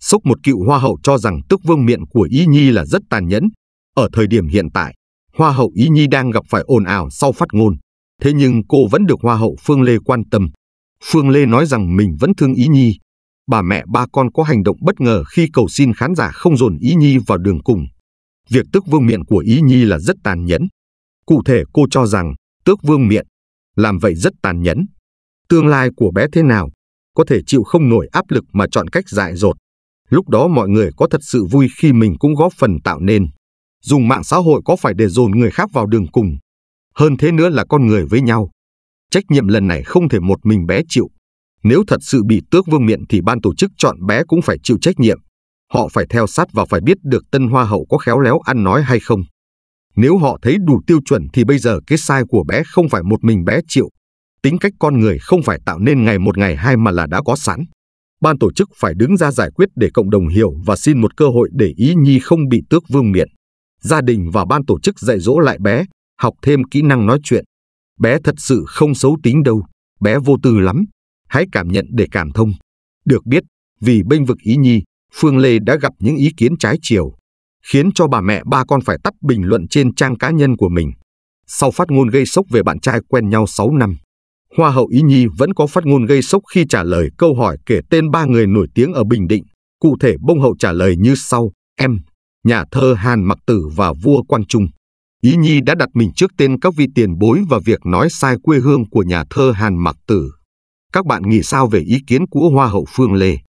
Sốc một cựu hoa hậu cho rằng tước vương miệng của ý Nhi là rất tàn nhẫn. Ở thời điểm hiện tại, hoa hậu ý Nhi đang gặp phải ồn ào sau phát ngôn. Thế nhưng cô vẫn được hoa hậu Phương Lê quan tâm. Phương Lê nói rằng mình vẫn thương Ý Nhi. Bà mẹ ba con có hành động bất ngờ khi cầu xin khán giả không dồn Ý Nhi vào đường cùng. Việc tước vương miệng của Ý Nhi là rất tàn nhẫn. Cụ thể cô cho rằng tước vương miệng làm vậy rất tàn nhẫn. Tương lai của bé thế nào? Có thể chịu không nổi áp lực mà chọn cách dại dột. Lúc đó mọi người có thật sự vui khi mình cũng góp phần tạo nên. Dùng mạng xã hội có phải để dồn người khác vào đường cùng. Hơn thế nữa là con người với nhau. Trách nhiệm lần này không thể một mình bé chịu. Nếu thật sự bị tước vương miện thì ban tổ chức chọn bé cũng phải chịu trách nhiệm. Họ phải theo sát và phải biết được tân hoa hậu có khéo léo ăn nói hay không. Nếu họ thấy đủ tiêu chuẩn thì bây giờ cái sai của bé không phải một mình bé chịu. Tính cách con người không phải tạo nên ngày một ngày hai mà là đã có sẵn ban tổ chức phải đứng ra giải quyết để cộng đồng hiểu và xin một cơ hội để Ý Nhi không bị tước vương miện. Gia đình và ban tổ chức dạy dỗ lại bé, học thêm kỹ năng nói chuyện. Bé thật sự không xấu tính đâu, bé vô tư lắm. Hãy cảm nhận để cảm thông. Được biết, vì bênh vực Ý Nhi, Phương Lê đã gặp những ý kiến trái chiều, khiến cho bà mẹ ba con phải tắt bình luận trên trang cá nhân của mình. Sau phát ngôn gây sốc về bạn trai quen nhau 6 năm, Hoa hậu Ý Nhi vẫn có phát ngôn gây sốc khi trả lời câu hỏi kể tên ba người nổi tiếng ở Bình Định. Cụ thể bông hậu trả lời như sau, em, nhà thơ Hàn Mặc Tử và vua Quang Trung. Ý Nhi đã đặt mình trước tên các vị tiền bối và việc nói sai quê hương của nhà thơ Hàn Mặc Tử. Các bạn nghĩ sao về ý kiến của Hoa hậu Phương Lê?